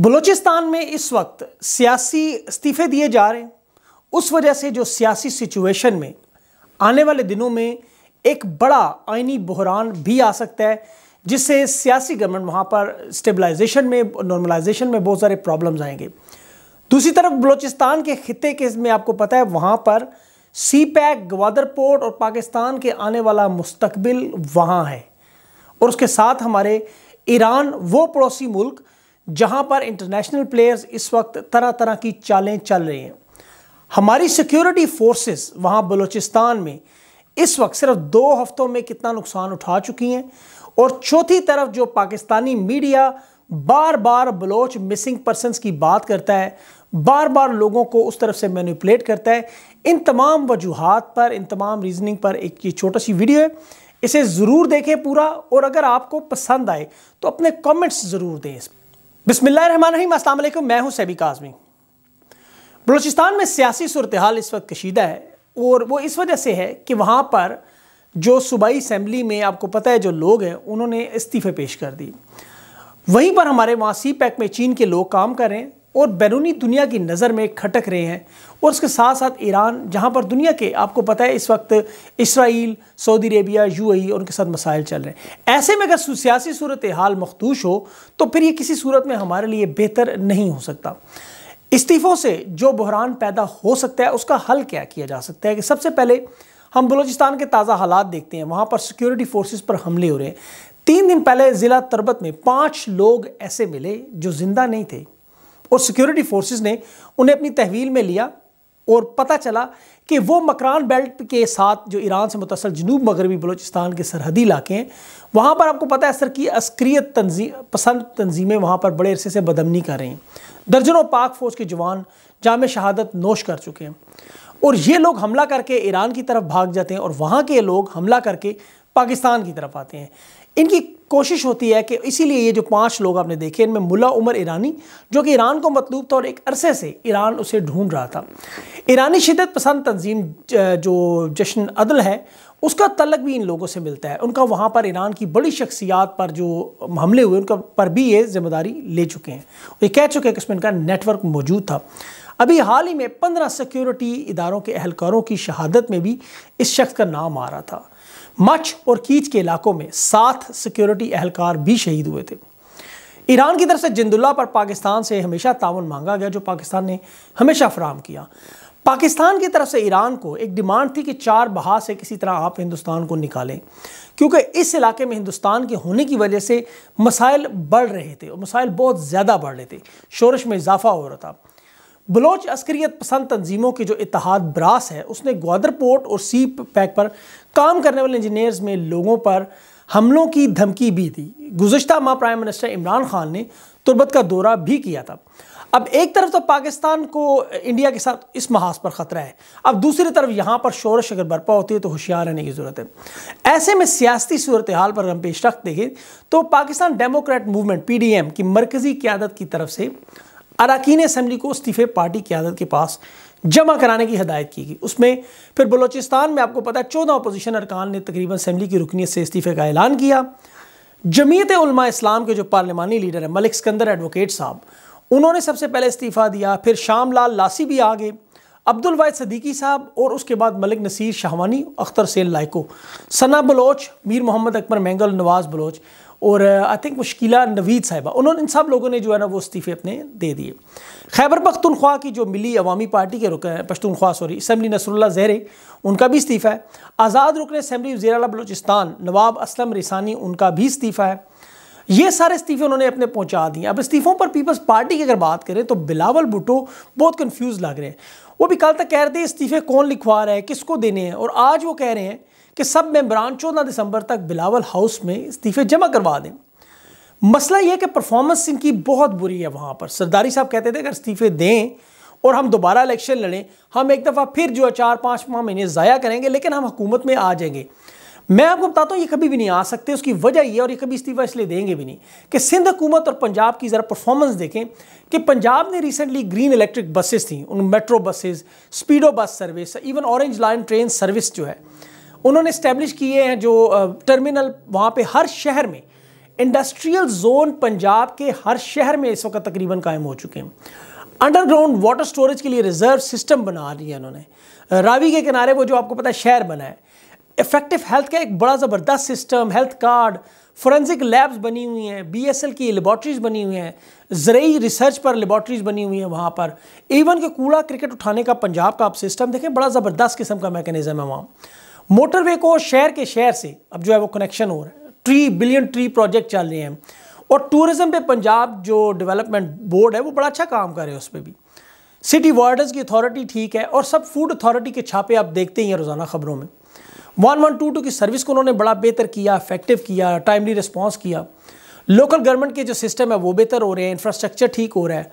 बलूचिस्तान में इस वक्त सियासी इस्तीफे दिए जा रहे हैं उस वजह से जो सियासी सिचुएशन में आने वाले दिनों में एक बड़ा आइनी बहरान भी आ सकता है जिससे सियासी गवर्नमेंट वहाँ पर स्टेबलाइजेशन में नॉर्मलाइजेशन में बहुत सारे प्रॉब्लम्स आएंगे दूसरी तरफ बलूचिस्तान के खत्े के में आपको पता है वहाँ पर सी पैक ग्वादर पोर्ट और पाकिस्तान के आने वाला मुस्तबिल वहाँ है और उसके साथ हमारे ईरान वो पड़ोसी मुल्क जहां पर इंटरनेशनल प्लेयर्स इस वक्त तरह तरह की चालें चल रही हैं हमारी सिक्योरिटी फोर्सेस वहां बलूचिस्तान में इस वक्त सिर्फ दो हफ्तों में कितना नुकसान उठा चुकी हैं और चौथी तरफ जो पाकिस्तानी मीडिया बार बार बलोच मिसिंग पर्सनस की बात करता है बार बार लोगों को उस तरफ से मैनिपुलेट करता है इन तमाम वजूहत पर इन तमाम रीजनिंग पर एक ये छोटा सी वीडियो है इसे ज़रूर देखें पूरा और अगर आपको पसंद आए तो अपने कमेंट्स ज़रूर दें इस पर बिसमीम अल्लाम मैं हूं सैबी काजमी बलूचिस्तान में सियासी सूरत हाल इस वक्त कशीदा है और वो इस वजह से है कि वहाँ पर जो सूबाई असम्बली में आपको पता है जो लोग हैं उन्होंने इस्तीफ़े पेश कर दिए वहीं पर हमारे वहाँ सी पैक में चीन के लोग काम कर रहे हैं और बैरूनी दुनिया की नज़र में खटक रहे हैं और उसके साथ साथ ईरान जहाँ पर दुनिया के आपको पता है इस वक्त इसराइल सऊदी अरेबिया यू और उनके साथ मसाइल चल रहे हैं ऐसे में अगर सियासी सूरत हाल मखदूश हो तो फिर ये किसी सूरत में हमारे लिए बेहतर नहीं हो सकता इस्तीफ़ों से जो बहरान पैदा हो सकता है उसका हल क्या किया जा सकता है कि सबसे पहले हम बलोचिस्तान के ताज़ा हालात देखते हैं वहाँ पर सिक्योरिटी फोर्सेस पर हमले हो रहे हैं तीन दिन पहले ज़िला तरबत में पाँच लोग ऐसे मिले जो ज़िंदा नहीं थे और सिक्योरिटी फोर्सेज ने उन्हें अपनी तहवील में लिया और पता चला कि वो मकरान बेल्ट के साथ जो ईरान से मुतसल जनूब मगरबी बलोचिस्तान के सरहदी इलाके हैं वहाँ पर आपको पता है सर की अस्क्रियत तंजी पसंद तंजीमें वहाँ पर बड़े अरसे से बदमनी कर रही हैं दर्जनों पाक फ़ौज के जवान जाम शहादत नोश कर चुके हैं और ये लोग हमला करके ईरान की तरफ भाग जाते हैं और वहाँ के लोग हमला करके पाकिस्तान की तरफ आते हैं इनकी कोशिश होती है कि इसीलिए ये जो पांच लोग आपने देखे इनमें मुला उमर ईरानी जो कि ईरान को मतलूब था और एक अरसे से ईरान उसे ढूंढ रहा था ईरानी शिदत पसंद तंजीम जो जश्न अदल है उसका तलक भी इन लोगों से मिलता है उनका वहाँ पर ईरान की बड़ी शख्सियात पर जो हमले हुए उनका पर भी ये जिम्मेदारी ले चुके हैं ये कह चुके हैं कि उसमें इनका नेटवर्क मौजूद था अभी हाल ही में पंद्रह सिक्योरिटी इदारों के अहलकारों की शहादत में भी इस शख्स का नाम आ रहा था मच्छ और कीच के इलाकों में सात सिक्योरिटी एहलकार भी शहीद हुए थे ईरान की तरफ से जिंदुल्ला पर पाकिस्तान से हमेशा तावन मांगा गया जो पाकिस्तान ने हमेशा फराम किया पाकिस्तान की तरफ से ईरान को एक डिमांड थी कि चार बहा से किसी तरह आप हिंदुस्तान को निकालें क्योंकि इस इलाके में हिंदुस्तान के होने की वजह से मसाइल बढ़ रहे थे और मसाइल बहुत ज़्यादा बढ़ रहे थे शोरश में इजाफा हो रहा था बलोच अस्करियत पसंद तंजीमों की जो इतिहाद ब्रास है उसने ग्वादर पोर्ट और सी पैक पर काम करने वाले इंजीनियर्स में लोगों पर हमलों की धमकी भी दी गुजशत माह प्राइम मिनिस्टर इमरान खान ने तुरबत का दौरा भी किया था अब एक तरफ तो पाकिस्तान को इंडिया के साथ इस महाज पर ख़तरा है अब दूसरी तरफ यहाँ पर शोरश अगर बर्पा होती है तो होशियार रहने की ज़रूरत है ऐसे में सियासी सूरत हाल पर हम पेश रख देखें तो Pakistan democrat movement P D M की मरकज़ी क्यादत की तरफ से अरकान असम्बली को इस्तीफ़े पार्टी क्यादत के पास जमा कराने की हदायत की गई उसमें फिर बलोचिस्तान में आपको पता है चौदह अपोजिशन अरकान ने तकरीबन असम्बली की रुकनीत से इस्तीफ़े का ऐलान किया जमीत उलमा इस्लाम के जो पार्लियामानी लीडर हैं मलिक सिकंदर एडवोकेट साहब उन्होंने सबसे पहले इस्तीफ़ा दिया फिर शाम लाल लासी भी आ गए अब्दुल वाहिद सदीकी साहब और उसके बाद मलिक नसीर शाहवानी अख्तर सेल लाइको सना बलोच मीर मोहम्मद अकबर मैंगल नवाज़ बलोच और आई uh, थिंक मुश्किला नवीद साहिबा उन्होंने इन सब लोगों ने जो है ना वो इस्तीफ़े अपने दे दिए खैबर पख्तनख्वा की जो मिली अवामी पार्टी के रुकन पश्तनख्वा सॉरी इसम्बली नसरुल्ला जहरे उनका भी इस्तीफ़ा है आज़ाद रुकन इसम्बली वजीर बलोचिस्तान नवाब असलम रिसानी उनका भी इस्तीफ़ा है ये सारे इस्तीफ़े उन्होंने अपने पहुंचा दिए अब इस्तीफ़ों पर पीपल्स पार्टी की अगर बात करें तो बिलावल भुटो बहुत कंफ्यूज लग रहे हैं वो भी कल तक कह रहे थे इस्तीफ़े कौन लिखवा रहा है किसको देने हैं और आज वो कह रहे हैं कि सब मेम्बरान चौदह दिसंबर तक बिलावल हाउस में इस्तीफे जमा करवा दें मसला यह कि परफॉर्मेंस इनकी बहुत बुरी है वहाँ पर सरदारी साहब कहते थे अगर इस्तीफे दें और हम दोबारा इलेक्शन लड़ें हम एक दफ़ा फिर जो है चार पाँच माह महीने ज़ाया करेंगे लेकिन हम हुकूमत में आ जाएंगे मैं आपको बताता हूँ ये कभी भी नहीं आ सकते उसकी वजह ये और ये कभी इस्तीफ़ा इसलिए देंगे भी नहीं कि सिंध हुकूमत और पंजाब की ज़रा परफॉर्मेंस देखें कि पंजाब ने रिसेंटली ग्रीन इलेक्ट्रिक बसेस थी उन metro buses speedo bus service even orange line train service जो है उन्होंने इस्टेब्लिश किए हैं जो टर्मिनल वहाँ पे हर शहर में इंडस्ट्रियल जोन पंजाब के हर शहर में इस वक्त तकरीबन कायम हो चुके हैं अंडरग्राउंड वाटर स्टोरेज के लिए रिजर्व सिस्टम बना है उन्होंने रावी के किनारे वो जो आपको पता है शहर बना है इफेक्टिव हेल्थ का एक बड़ा ज़बरदस्त system health card forensic labs बनी हुई हैं बीएसएल की लेबॉट्रीज बनी हुई हैं जरिए रिसर्च पर लेबॉट्रीज बनी हुई हैं वहाँ पर इवन के कूड़ा क्रिकेट उठाने का पंजाब का आप सिस्टम देखें बड़ा ज़बरदस्त किस्म का मैकेनिज़्म है वहाँ मोटरवे को शहर के शहर से अब जो है वो कनेक्शन हो रहा है ट्री बिलियन ट्री प्रोजेक्ट चल रहे हैं और टूरिज्म पे पंजाब जो डेवलपमेंट बोर्ड है वो बड़ा अच्छा काम कर रहे हैं उस पर भी सिटी वार्डर्स की अथॉरिटी ठीक है और सब फूड अथॉरिटी के छापे आप देखते ही हैं रोज़ाना खबरों में वन वन टू टू की सर्विस को उन्होंने बड़ा बेहतर किया इफेक्टिव किया टाइमली रिस्पॉन्स किया लोकल गवर्नमेंट के जो सिस्टम है वो बेहतर हो रहे हैं इंफ्रास्ट्रक्चर ठीक हो रहा है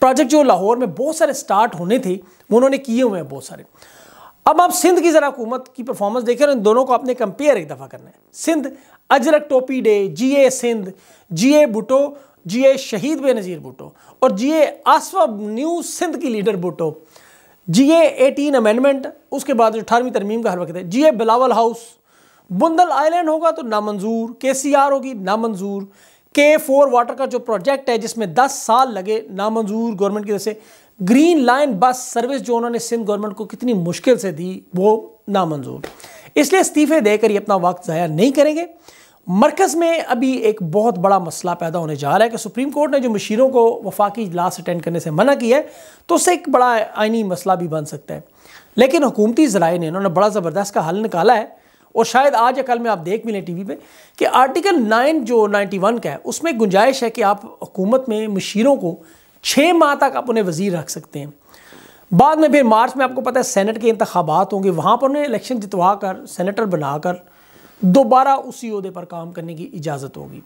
प्रोजेक्ट जो लाहौर में बहुत सारे स्टार्ट होने थे उन्होंने किए हुए हैं बहुत सारे अब आप सिंध की ज़रा हुकूमत की परफॉर्मेंस देखें और इन दोनों को आपने कंपेयर एक दफ़ा करना है सिंध अजरक टोपी डे जी ए सिंध जी ए बुटो जी ए शहीद बेनज़ीर बुटो और जी ए आसवा न्यू सिंध की leader Bhutto ji eighteen amendment उसके बाद अठारहवीं तरमीम का हर वक्त है जी ए बिलावल हाउस बुंदल आइलैंड होगा तो नामंजूर के सी आर होगी नामंजूर के फोर वाटर का जो प्रोजेक्ट है जिसमें दस साल लगे नामंजूर गवर्नमेंट की तरफ से ग्रीन लाइन बस सर्विस जो उन्होंने सिंध गवर्नमेंट को कितनी मुश्किल से दी वो नामंजूर इसलिए इस्तीफे देकर ये अपना वक्त ज़ाया नहीं करेंगे मरकज़ में अभी एक बहुत बड़ा मसला पैदा होने जा रहा है कि सुप्रीम कोर्ट ने जो मशीरों को वफाकी इजलास अटेंड करने से मना किया है तो उससे एक बड़ा आइनी मसला भी बन सकता है लेकिन हुकूमती ज़राए ने इन्होंने बड़ा ज़बरदस्त का हल निकाला है और शायद आज या कल में आप देख मिलें टी वी पर कि आर्टिकल नाइन जो नाइन्टी वन का है उसमें गुंजाइश है कि आप हुकूमत में मशीरों को छः माह तक आप उन्हें वजीर रख सकते हैं बाद में फिर मार्च में आपको पता है सेनेट के इंतबात होंगे वहाँ पर उन्हें इलेक्शन जितवा कर सेनेटर बनाकर दोबारा उसी अहदे पर काम करने की इजाज़त होगी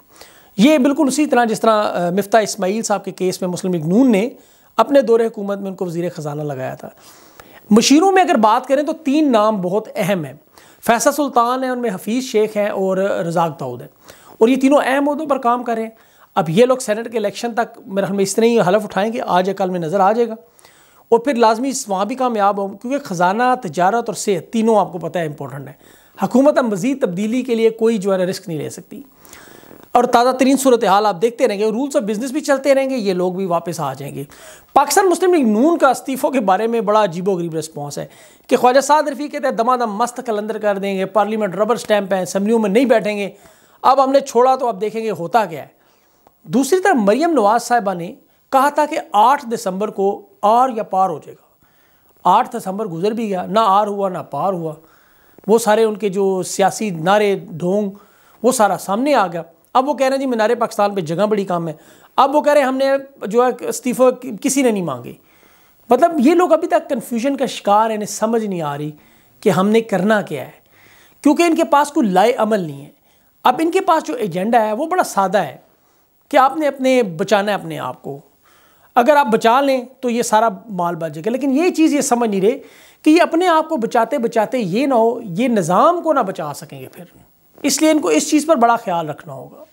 ये बिल्कुल उसी तरह जिस तरह मफ्ता इसमाइल साहब के केस में मुस्लिम इगनून ने अपने दौरे हुकूमत में उनको वजीर ख़जाना लगाया था मशीरों में अगर बात करें तो तीन नाम बहुत अहम हैं फैसल सुल्तान है उनमें हफीज़ शेख हैं और रजाक दाऊद है और ये तीनों अहम उहदों पर काम करें अब ये लोग सेनेट के इलेक्शन तक मेरे हमें में इस तरह ही हलफ उठाएंगे आज या कल में नज़र आ जाएगा और फिर लाजमी वहाँ भी कामयाब हों क्योंकि ख़जाना तजारत और सेहत तीनों आपको पता है इंपॉर्टेंट है हकूमत अब मज़ीद तब्दीली के लिए कोई जो है ना रिस्क नहीं ले सकती और ताज़ा तरीन सूरत हाल आप देखते रहेंगे रूल्स ऑफ बिज़नेस भी चलते रहेंगे ये लोग भी वापस आ जाएंगे पाकिस्तान मुस्लिम लीग नून का इस्तीफ़ों के बारे में बड़ा अजीबो गरीब रिस्पॉन्स है कि ख्वाजा साद रफ़ी कहते हैं दमा दम मस्त कलंदर कर देंगे पार्लियामेंट रबर स्टैम्प है असम्बलियों में नहीं बैठेंगे अब हमने छोड़ा तो अब देखेंगे होता क्या है दूसरी तरफ मरियम नवाज साहिबा ने कहा था कि 8 दिसंबर को आर या पार हो जाएगा 8 दिसंबर गुजर भी गया ना आर हुआ ना पार हुआ वो सारे उनके जो सियासी नारे ढोंग वो सारा सामने आ गया अब वो कह रहे हैं जी मीनारे पाकिस्तान पे जगह बड़ी काम है अब वो कह रहे हैं हमने जो है इस्तीफ़ा किसी ने नहीं मांगे मतलब ये लोग अभी तक कन्फ्यूजन का शिकार है इन्हें समझ नहीं आ रही कि हमने करना क्या है क्योंकि इनके पास कोई लाए अमल नहीं है अब इनके पास जो एजेंडा है वो बड़ा सादा है कि आपने अपने बचाना है अपने आप को अगर आप बचा लें तो ये सारा माल बच जाएगा लेकिन ये चीज़ ये समझ नहीं रहे कि ये अपने आप को बचाते बचाते ये ना हो ये निज़ाम को ना बचा सकेंगे फिर इसलिए इनको इस चीज़ पर बड़ा ख्याल रखना होगा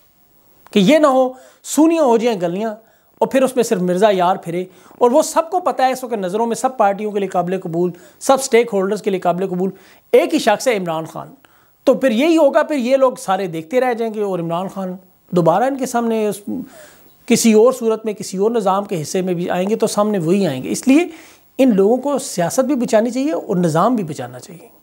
कि ये ना हो सूनियाँ हो जाएँ गलियाँ और फिर उसमें सिर्फ मिर्ज़ा यार फिरे और वो सबको पता है इस वक्त नज़रों में सब पार्टियों के लिए काबिल कबूल सब स्टेक होल्डर्स के लिए काबिल कबूल एक ही शख्स है इमरान खान तो फिर यही होगा फिर ये लोग सारे देखते रह जाएंगे और इमरान खान दोबारा इनके सामने किसी और सूरत में किसी और निज़ाम के हिस्से में भी आएंगे तो सामने वही आएंगे इसलिए इन लोगों को सियासत भी बचानी चाहिए और निज़ाम भी बचाना चाहिए